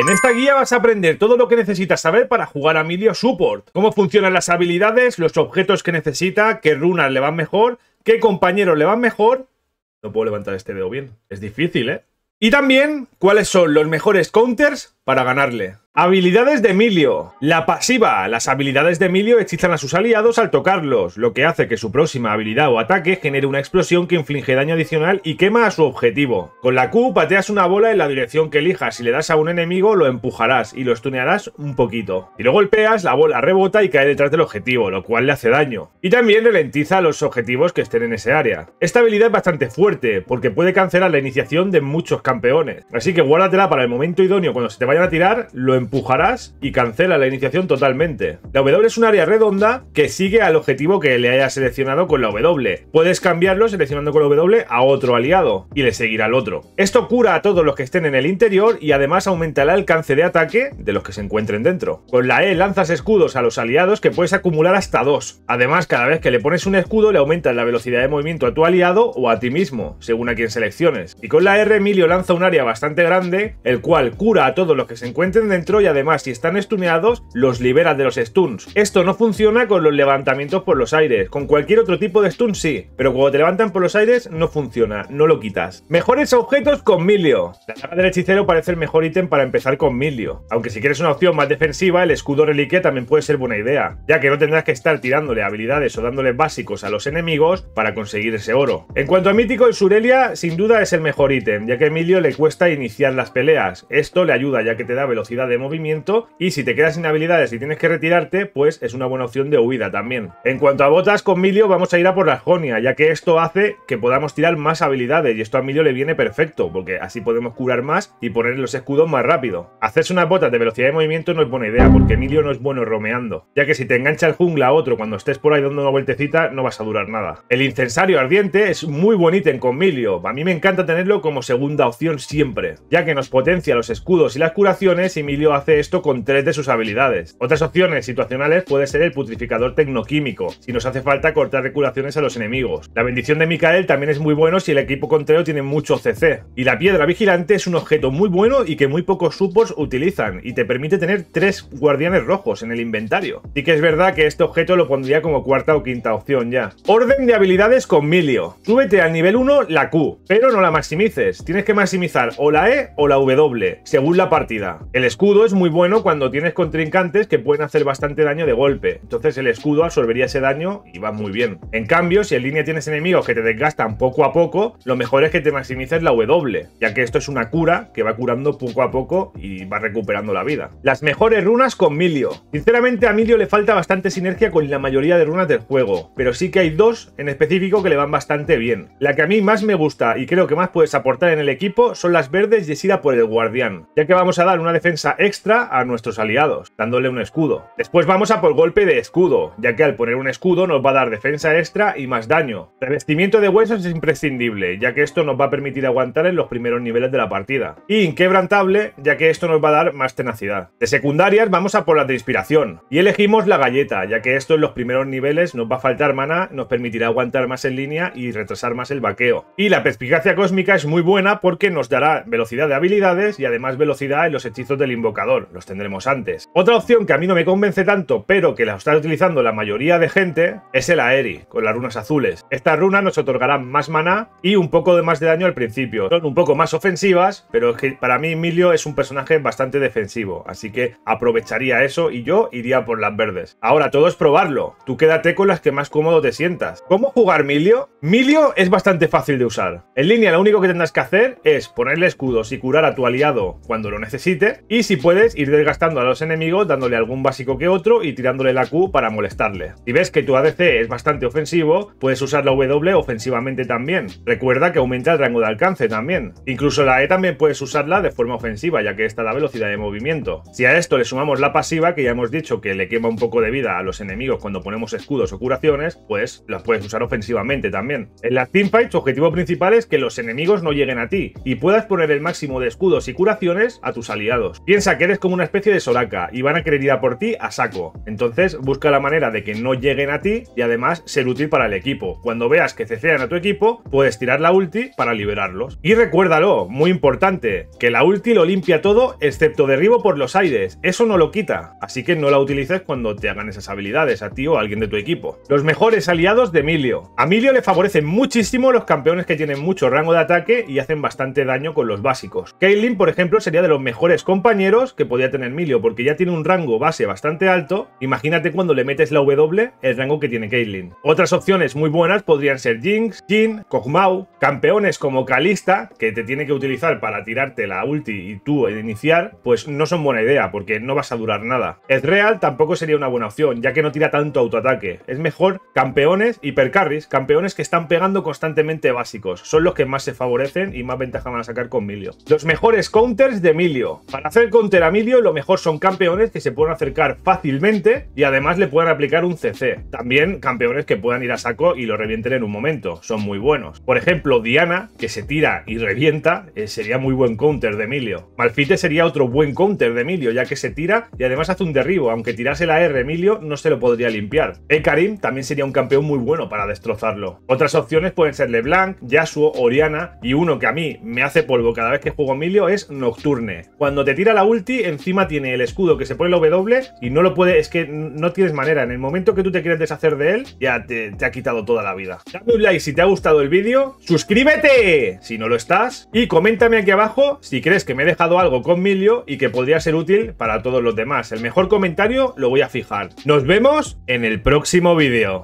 En esta guía vas a aprender todo lo que necesitas saber para jugar a Midio Support, cómo funcionan las habilidades, los objetos que necesita, qué runas le van mejor, qué compañeros le van mejor... No puedo levantar este dedo bien, es difícil, ¿eh? Y también cuáles son los mejores counters para ganarle. Habilidades de Emilio. La pasiva. Las habilidades de Emilio hechizan a sus aliados al tocarlos, lo que hace que su próxima habilidad o ataque genere una explosión que inflige daño adicional y quema a su objetivo. Con la Q pateas una bola en la dirección que elijas. Si le das a un enemigo lo empujarás y lo estunearás un poquito. Si lo golpeas, la bola rebota y cae detrás del objetivo, lo cual le hace daño. Y también ralentiza a los objetivos que estén en ese área. Esta habilidad es bastante fuerte, porque puede cancelar la iniciación de muchos campeones. Así que guárdatela para el momento idóneo cuando se te vayan a tirar, lo empujarás y cancela la iniciación totalmente. La W es un área redonda que sigue al objetivo que le hayas seleccionado con la W. Puedes cambiarlo seleccionando con la W a otro aliado y le seguirá al otro. Esto cura a todos los que estén en el interior y además aumenta el alcance de ataque de los que se encuentren dentro. Con la E lanzas escudos a los aliados que puedes acumular hasta dos. Además, cada vez que le pones un escudo le aumentas la velocidad de movimiento a tu aliado o a ti mismo, según a quien selecciones. Y con la R Emilio lanza un área bastante grande, el cual cura a todos los que se encuentren dentro y además si están estuneados los liberas de los stuns. Esto no funciona con los levantamientos por los aires, con cualquier otro tipo de stun sí, pero cuando te levantan por los aires no funciona, no lo quitas. Mejores objetos con Milio. La tapa del hechicero parece el mejor ítem para empezar con Milio, aunque si quieres una opción más defensiva el escudo reliquia también puede ser buena idea, ya que no tendrás que estar tirándole habilidades o dándole básicos a los enemigos para conseguir ese oro. En cuanto a mítico, el Surelia sin duda es el mejor ítem, ya que a Emilio le cuesta iniciar las peleas. Esto le ayuda ya que te da velocidad de movimiento y si te quedas sin habilidades y tienes que retirarte, pues es una buena opción de huida también. En cuanto a botas, con Milio vamos a ir a por la jonia, ya que esto hace que podamos tirar más habilidades y esto a Milio le viene perfecto, porque así podemos curar más y poner los escudos más rápido. Hacerse unas botas de velocidad de movimiento no es buena idea, porque Milio no es bueno romeando, ya que si te engancha el jungla a otro cuando estés por ahí dando una vueltecita, no vas a durar nada. El incensario ardiente es muy buen ítem con Milio, a mí me encanta tenerlo como segunda opción siempre, ya que nos potencia los escudos y las curaciones y Milio hace esto con tres de sus habilidades. Otras opciones situacionales puede ser el putrificador tecnoquímico, si nos hace falta cortar curaciones a los enemigos. La bendición de Mikael también es muy bueno si el equipo contrario tiene mucho CC. Y la piedra vigilante es un objeto muy bueno y que muy pocos supports utilizan, y te permite tener tres guardianes rojos en el inventario. Sí que es verdad que este objeto lo pondría como cuarta o quinta opción ya. Orden de habilidades con Milio. Súbete al nivel 1 la Q, pero no la maximices. Tienes que maximizar o la E o la W, según la partida. El escudo es muy bueno cuando tienes contrincantes que pueden hacer bastante daño de golpe. Entonces el escudo absorbería ese daño y va muy bien. En cambio, si en línea tienes enemigos que te desgastan poco a poco, lo mejor es que te maximices la W, ya que esto es una cura que va curando poco a poco y va recuperando la vida. Las mejores runas con Milio. Sinceramente a Milio le falta bastante sinergia con la mayoría de runas del juego, pero sí que hay dos en específico que le van bastante bien. La que a mí más me gusta y creo que más puedes aportar en el equipo son las verdes y por el guardián, ya que vamos a dar una defensa extra extra a nuestros aliados, dándole un escudo. Después vamos a por golpe de escudo, ya que al poner un escudo nos va a dar defensa extra y más daño. Revestimiento de huesos es imprescindible, ya que esto nos va a permitir aguantar en los primeros niveles de la partida. Y inquebrantable, ya que esto nos va a dar más tenacidad. De secundarias vamos a por las de inspiración, y elegimos la galleta, ya que esto en los primeros niveles nos va a faltar mana, nos permitirá aguantar más en línea y retrasar más el vaqueo. Y la perspicacia cósmica es muy buena porque nos dará velocidad de habilidades y además velocidad en los hechizos del invocador los tendremos antes. Otra opción que a mí no me convence tanto, pero que la está utilizando la mayoría de gente, es el Aeri, con las runas azules. Estas runas nos otorgarán más maná y un poco de más de daño al principio. Son un poco más ofensivas, pero es que para mí Milio es un personaje bastante defensivo, así que aprovecharía eso y yo iría por las verdes. Ahora, todo es probarlo. Tú quédate con las que más cómodo te sientas. ¿Cómo jugar Milio? Milio es bastante fácil de usar. En línea lo único que tendrás que hacer es ponerle escudos y curar a tu aliado cuando lo necesite, y si puedes puedes ir desgastando a los enemigos dándole algún básico que otro y tirándole la Q para molestarle. Si ves que tu ADC es bastante ofensivo, puedes usar la W ofensivamente también. Recuerda que aumenta el rango de alcance también. Incluso la E también puedes usarla de forma ofensiva, ya que esta da velocidad de movimiento. Si a esto le sumamos la pasiva, que ya hemos dicho que le quema un poco de vida a los enemigos cuando ponemos escudos o curaciones, pues las puedes usar ofensivamente también. En las teamfights, tu objetivo principal es que los enemigos no lleguen a ti y puedas poner el máximo de escudos y curaciones a tus aliados. Piensa que eres como una especie de Soraka y van a querer ir a por ti a saco. Entonces busca la manera de que no lleguen a ti y además ser útil para el equipo. Cuando veas que cecean a tu equipo, puedes tirar la ulti para liberarlos. Y recuérdalo, muy importante, que la ulti lo limpia todo excepto derribo por los aires. Eso no lo quita, así que no la utilices cuando te hagan esas habilidades a ti o a alguien de tu equipo. Los mejores aliados de Emilio. A Emilio le favorecen muchísimo los campeones que tienen mucho rango de ataque y hacen bastante daño con los básicos. Caitlyn, por ejemplo, sería de los mejores compañeros que podía tener Milio, porque ya tiene un rango base bastante alto. Imagínate cuando le metes la W, el rango que tiene Caitlyn. Otras opciones muy buenas podrían ser Jinx, Jin, Kog'Maw, campeones como Kalista, que te tiene que utilizar para tirarte la ulti y tú iniciar, pues no son buena idea, porque no vas a durar nada. Ezreal tampoco sería una buena opción, ya que no tira tanto autoataque. Es mejor campeones hipercarris campeones que están pegando constantemente básicos. Son los que más se favorecen y más ventaja van a sacar con Milio. Los mejores counters de Milio. Para hacer con a Emilio lo mejor son campeones que se pueden acercar fácilmente y además le puedan aplicar un CC. También campeones que puedan ir a saco y lo revienten en un momento, son muy buenos. Por ejemplo, Diana, que se tira y revienta, eh, sería muy buen counter de Emilio. Malfite sería otro buen counter de Emilio, ya que se tira y además hace un derribo, aunque tirase la R Emilio no se lo podría limpiar. Eh, Karim también sería un campeón muy bueno para destrozarlo. Otras opciones pueden ser LeBlanc, Yasuo, Oriana y uno que a mí me hace polvo cada vez que juego Emilio es Nocturne. Cuando te tira la encima tiene el escudo que se pone el W y no lo puede, es que no tienes manera. En el momento que tú te quieres deshacer de él, ya te, te ha quitado toda la vida. Dame un like si te ha gustado el vídeo, suscríbete si no lo estás y coméntame aquí abajo si crees que me he dejado algo con Milio y que podría ser útil para todos los demás. El mejor comentario lo voy a fijar. Nos vemos en el próximo vídeo.